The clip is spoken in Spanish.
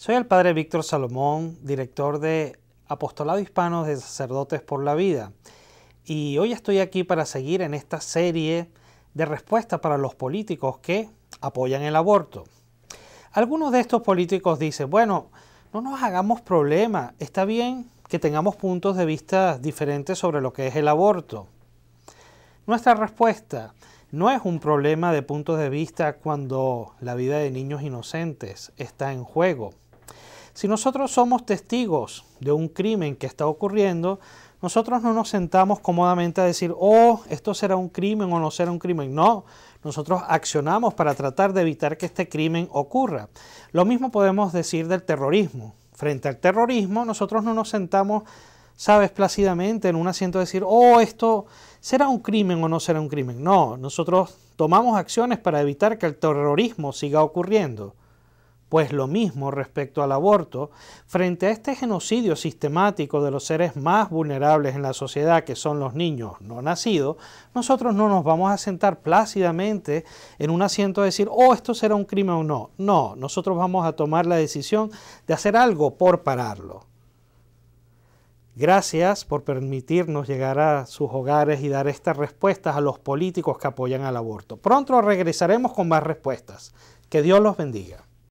Soy el Padre Víctor Salomón, director de Apostolado Hispano de Sacerdotes por la Vida, y hoy estoy aquí para seguir en esta serie de respuestas para los políticos que apoyan el aborto. Algunos de estos políticos dicen, bueno, no nos hagamos problema, está bien que tengamos puntos de vista diferentes sobre lo que es el aborto. Nuestra respuesta no es un problema de puntos de vista cuando la vida de niños inocentes está en juego. Si nosotros somos testigos de un crimen que está ocurriendo, nosotros no nos sentamos cómodamente a decir, oh, esto será un crimen o no será un crimen. No, nosotros accionamos para tratar de evitar que este crimen ocurra. Lo mismo podemos decir del terrorismo. Frente al terrorismo, nosotros no nos sentamos, sabes, plácidamente en un asiento a decir, oh, esto será un crimen o no será un crimen. No, nosotros tomamos acciones para evitar que el terrorismo siga ocurriendo. Pues lo mismo respecto al aborto, frente a este genocidio sistemático de los seres más vulnerables en la sociedad, que son los niños no nacidos, nosotros no nos vamos a sentar plácidamente en un asiento a decir, oh, esto será un crimen o no. No, nosotros vamos a tomar la decisión de hacer algo por pararlo. Gracias por permitirnos llegar a sus hogares y dar estas respuestas a los políticos que apoyan al aborto. Pronto regresaremos con más respuestas. Que Dios los bendiga.